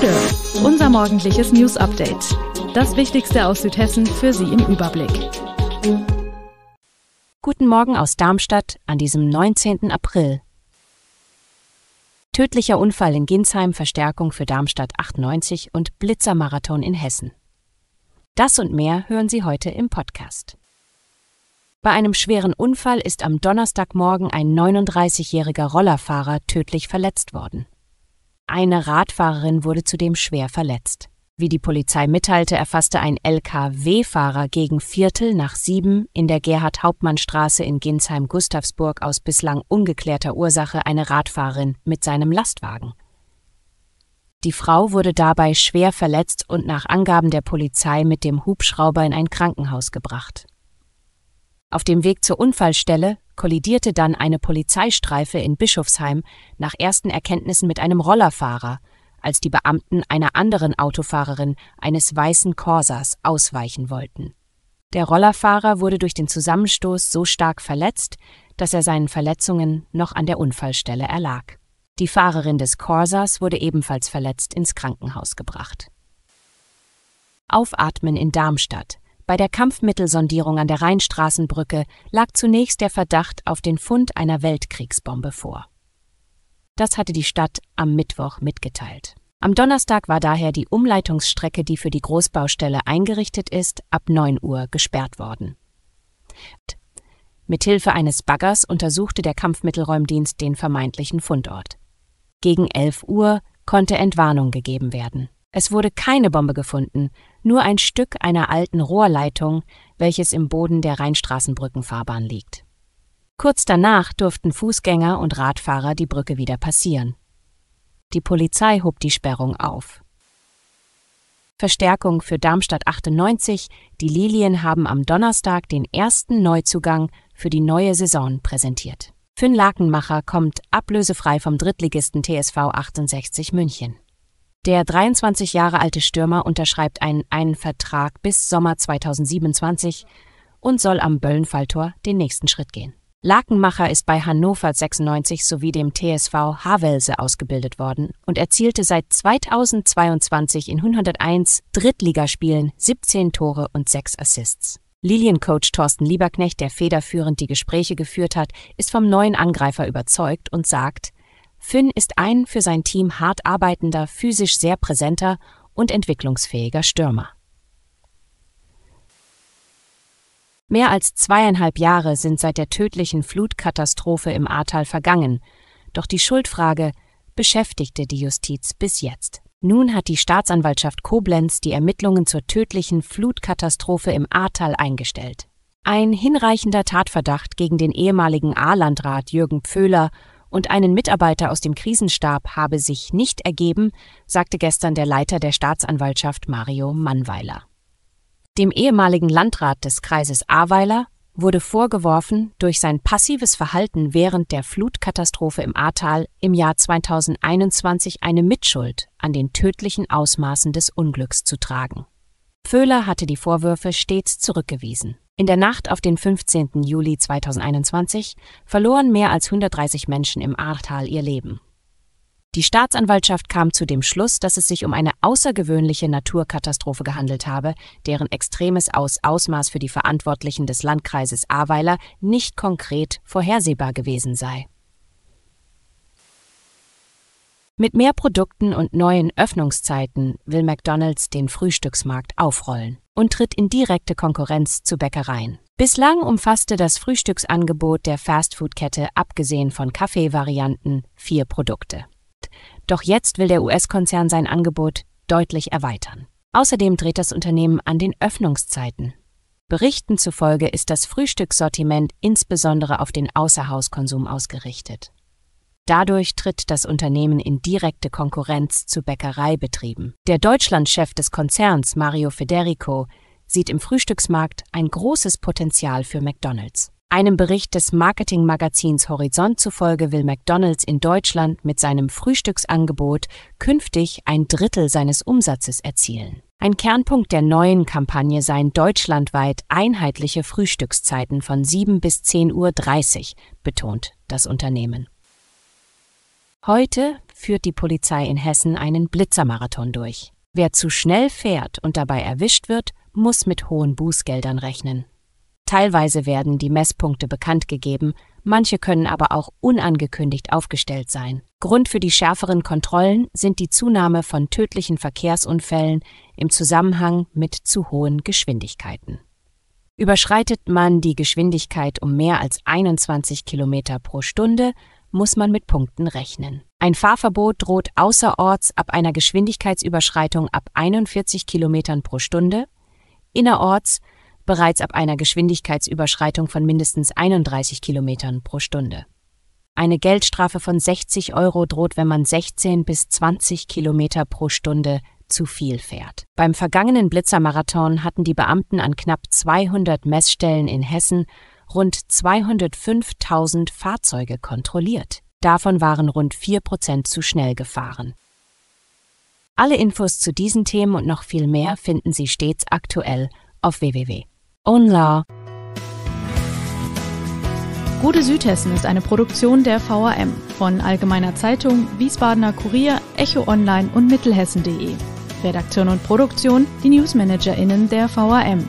Bude, unser morgendliches News Update. Das Wichtigste aus Südhessen für Sie im Überblick. Guten Morgen aus Darmstadt an diesem 19. April. Tödlicher Unfall in Ginsheim, Verstärkung für Darmstadt 98 und Blitzermarathon in Hessen. Das und mehr hören Sie heute im Podcast. Bei einem schweren Unfall ist am Donnerstagmorgen ein 39-jähriger Rollerfahrer tödlich verletzt worden. Eine Radfahrerin wurde zudem schwer verletzt. Wie die Polizei mitteilte, erfasste ein LKW-Fahrer gegen Viertel nach sieben in der Gerhard-Hauptmann-Straße in Ginsheim-Gustavsburg aus bislang ungeklärter Ursache eine Radfahrerin mit seinem Lastwagen. Die Frau wurde dabei schwer verletzt und nach Angaben der Polizei mit dem Hubschrauber in ein Krankenhaus gebracht. Auf dem Weg zur Unfallstelle kollidierte dann eine Polizeistreife in Bischofsheim nach ersten Erkenntnissen mit einem Rollerfahrer, als die Beamten einer anderen Autofahrerin eines weißen Corsas ausweichen wollten. Der Rollerfahrer wurde durch den Zusammenstoß so stark verletzt, dass er seinen Verletzungen noch an der Unfallstelle erlag. Die Fahrerin des Corsas wurde ebenfalls verletzt ins Krankenhaus gebracht. Aufatmen in Darmstadt. Bei der Kampfmittelsondierung an der Rheinstraßenbrücke lag zunächst der Verdacht auf den Fund einer Weltkriegsbombe vor. Das hatte die Stadt am Mittwoch mitgeteilt. Am Donnerstag war daher die Umleitungsstrecke, die für die Großbaustelle eingerichtet ist, ab 9 Uhr gesperrt worden. Mithilfe eines Baggers untersuchte der Kampfmittelräumdienst den vermeintlichen Fundort. Gegen 11 Uhr konnte Entwarnung gegeben werden. Es wurde keine Bombe gefunden, nur ein Stück einer alten Rohrleitung, welches im Boden der Rheinstraßenbrückenfahrbahn liegt. Kurz danach durften Fußgänger und Radfahrer die Brücke wieder passieren. Die Polizei hob die Sperrung auf. Verstärkung für Darmstadt 98, die Lilien haben am Donnerstag den ersten Neuzugang für die neue Saison präsentiert. Finn Lakenmacher kommt ablösefrei vom Drittligisten TSV 68 München. Der 23 Jahre alte Stürmer unterschreibt einen, einen Vertrag bis Sommer 2027 und soll am Böllenfalltor den nächsten Schritt gehen. Lakenmacher ist bei Hannover 96 sowie dem TSV Havelse ausgebildet worden und erzielte seit 2022 in 101 Drittligaspielen 17 Tore und 6 Assists. Liliencoach Thorsten Lieberknecht, der federführend die Gespräche geführt hat, ist vom neuen Angreifer überzeugt und sagt, Finn ist ein für sein Team hart arbeitender, physisch sehr präsenter und entwicklungsfähiger Stürmer. Mehr als zweieinhalb Jahre sind seit der tödlichen Flutkatastrophe im Ahrtal vergangen, doch die Schuldfrage beschäftigte die Justiz bis jetzt. Nun hat die Staatsanwaltschaft Koblenz die Ermittlungen zur tödlichen Flutkatastrophe im Ahrtal eingestellt. Ein hinreichender Tatverdacht gegen den ehemaligen Ahrlandrat Jürgen Pföhler und einen Mitarbeiter aus dem Krisenstab habe sich nicht ergeben, sagte gestern der Leiter der Staatsanwaltschaft Mario Mannweiler. Dem ehemaligen Landrat des Kreises Ahrweiler wurde vorgeworfen, durch sein passives Verhalten während der Flutkatastrophe im Ahrtal im Jahr 2021 eine Mitschuld an den tödlichen Ausmaßen des Unglücks zu tragen. Föhler hatte die Vorwürfe stets zurückgewiesen. In der Nacht auf den 15. Juli 2021 verloren mehr als 130 Menschen im Ahrtal ihr Leben. Die Staatsanwaltschaft kam zu dem Schluss, dass es sich um eine außergewöhnliche Naturkatastrophe gehandelt habe, deren extremes Aus Ausmaß für die Verantwortlichen des Landkreises Ahrweiler nicht konkret vorhersehbar gewesen sei. Mit mehr Produkten und neuen Öffnungszeiten will McDonald's den Frühstücksmarkt aufrollen und tritt in direkte Konkurrenz zu Bäckereien. Bislang umfasste das Frühstücksangebot der Fastfood-Kette, abgesehen von Kaffeevarianten, vier Produkte. Doch jetzt will der US-Konzern sein Angebot deutlich erweitern. Außerdem dreht das Unternehmen an den Öffnungszeiten. Berichten zufolge ist das Frühstückssortiment insbesondere auf den Außerhauskonsum ausgerichtet. Dadurch tritt das Unternehmen in direkte Konkurrenz zu Bäckereibetrieben. Der Deutschlandchef des Konzerns, Mario Federico, sieht im Frühstücksmarkt ein großes Potenzial für McDonald's. Einem Bericht des Marketingmagazins Horizont zufolge will McDonald's in Deutschland mit seinem Frühstücksangebot künftig ein Drittel seines Umsatzes erzielen. Ein Kernpunkt der neuen Kampagne seien deutschlandweit einheitliche Frühstückszeiten von 7 bis 10.30 Uhr, betont das Unternehmen. Heute führt die Polizei in Hessen einen Blitzermarathon durch. Wer zu schnell fährt und dabei erwischt wird, muss mit hohen Bußgeldern rechnen. Teilweise werden die Messpunkte bekannt gegeben, manche können aber auch unangekündigt aufgestellt sein. Grund für die schärferen Kontrollen sind die Zunahme von tödlichen Verkehrsunfällen im Zusammenhang mit zu hohen Geschwindigkeiten. Überschreitet man die Geschwindigkeit um mehr als 21 km pro Stunde, muss man mit Punkten rechnen. Ein Fahrverbot droht außerorts ab einer Geschwindigkeitsüberschreitung ab 41 km pro Stunde, innerorts bereits ab einer Geschwindigkeitsüberschreitung von mindestens 31 km pro Stunde. Eine Geldstrafe von 60 Euro droht, wenn man 16 bis 20 km pro Stunde zu viel fährt. Beim vergangenen Blitzermarathon hatten die Beamten an knapp 200 Messstellen in Hessen rund 205.000 Fahrzeuge kontrolliert. Davon waren rund 4% zu schnell gefahren. Alle Infos zu diesen Themen und noch viel mehr finden Sie stets aktuell auf www.onlaw. Gute Südhessen ist eine Produktion der VRM von Allgemeiner Zeitung, Wiesbadener Kurier, Echo Online und Mittelhessen.de. Redaktion und Produktion die Newsmanagerinnen der VRM.